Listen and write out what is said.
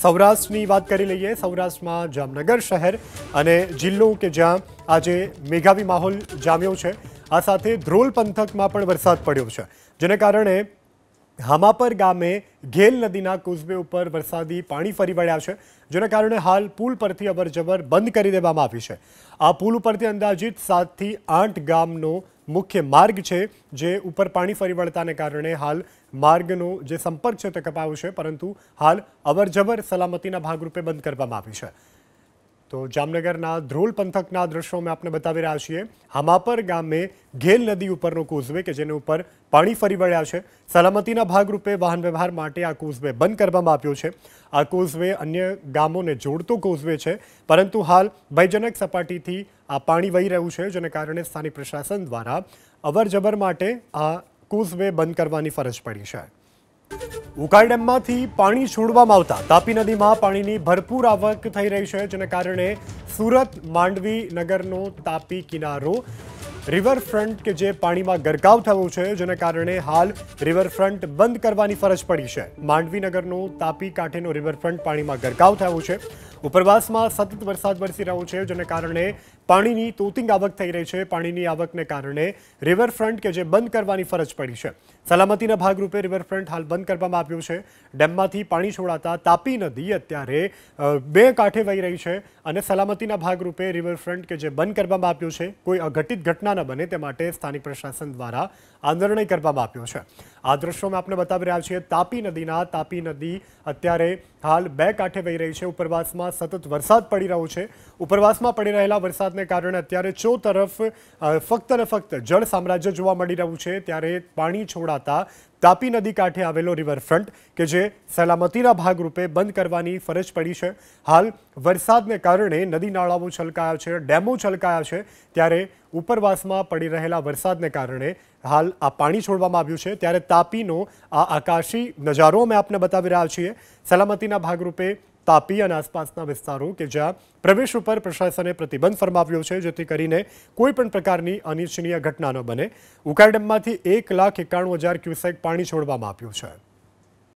સૌરાષ્ટ્રની વાત કરી લઈએ સૌરાષ્ટ્રમાં જામનગર શહેર અને જિલ્લો કે જ્યાં આજે મેઘાવી માહોલ જામ્યો છે આ સાથે ધ્રોલ પંથકમાં પણ વરસાદ પડ્યો છે જેને કારણે હામાપર ગામે ઘેલ નદીના કુઝબે ઉપર વરસાદી પાણી ફરી વળ્યા છે જેના કારણે હાલ પુલ પરથી અબરજબર બંધ કરી દેવામાં આવી છે આ પુલ ઉપરથી અંદાજિત સાતથી આઠ ગામનો મુખ્ય માર્ગ છે જે ઉપર પાણી ફરી વળતાને કારણે હાલ માર્ગનો જે સંપર્ક છે તે કપાયો છે પરંતુ હાલ અવરજબર સલામતીના ભાગરૂપે બંધ કરવામાં આવી છે તો જામનગરના ધ્રોલ પંથકના દ્રશ્યો અમે આપને બતાવી રહ્યા છીએ હમાપર ગામે ઘેલ નદી ઉપરનો કોઝવે કે જેની ઉપર પાણી ફરી વળ્યા છે સલામતીના ભાગરૂપે વાહન વ્યવહાર માટે આ કોઝવે બંધ કરવામાં આવ્યો છે આ કોઝવે અન્ય ગામોને જોડતો કોઝવે છે પરંતુ હાલ ભયજનક સપાટીથી આ પાણી વહી રહ્યું છે જેને કારણે સ્થાનિક પ્રશાસન દ્વારા અવરજવર માટે આ કોઝવે બંધ કરવાની ફરજ પડી છે उकाई डैमમાંથી પાણી છોડવામાં આવતા તાપી નદીમાં પાણીની ભરપૂર આવક થઈ રહી છે જેના કારણે સુરત માંડવી નગરનો તાપી કિનારો river front જે પાણીમાં ગરગાવ થયો છે જેના કારણે હાલ river front બંધ કરવાની ફરજ પડી છે માંડવી નગરનો તાપી કાંઠેનો river front પાણીમાં ગરગાવ થયો છે ઉપરવાસમાં સતત વરસાદ વરસતી રહે જોને કારણે પાણીની તૂટિંગ આવક થઈ રહી છે પાણીની આવકને કારણે river front કે જે બંધ કરવાની ફરજ પડી છે સલામતીના ભાગરૂપે river front હાલ બંધ કરવામાં આવ્યો છે ડેમમાંથી પાણી છોડતા તાપી નદી અત્યારે બે કાંઠે વહી રહી છે અને સલામતીના ભાગરૂપે river front કે જે બંધ કરવામાં આવ્યો છે કોઈ અઘટિત ઘટના ન બને તે માટે સ્થાનિક પ્રશાસન દ્વારા આંદરણય કરવામાં આવ્યો છે આ દ્રશ્યોમાં આપણે બતાવી રહ્યા છીએ તાપી નદીના તાપી નદી અત્યારે હાલ બે કાંઠે વહી રહી છે ઉપરવાસમાં सतत बरसात પડી રહ્યો છે ઉપરવાસમાં પડી રહેલા વરસાદને કારણે અત્યારે છો તરફ ફક તરફ જળ સામ્રાજ્ય જોવા મળી રહ્યું છે ત્યારે પાણી છોડાતા તાપી નદી કાંઠે આવેલો river front કે જે સલામતીના ભાગ રૂપે બંધ કરવાની ફરજ પડી છે હાલ વરસાદને કારણે નદી નાળાઓ છલકાયા છે ડેમો છલકાયા છે ત્યારે ઉપરવાસમાં પડી રહેલા વરસાદને કારણે હાલ આ પાણી છોડવામાં આવ્યું છે ત્યારે તાપીનો આ આકાશી નજારો મેં આપને બતાવירા છે સલામતીના ભાગ રૂપે તાપી અને આસપાસના વિસ્તારો કે જ્યાં પ્રવેશ ઉપર પ્રશાસને પ્રતિબંધ ફરમાવ્યો છે જેથી કરીને કોઈ પણ પ્રકારની અનિચ્છનીય ઘટના ન બને ઉકાડમમાંથી 191000 ક્યુસેક પાણી છોડવામાં આવ્યું છે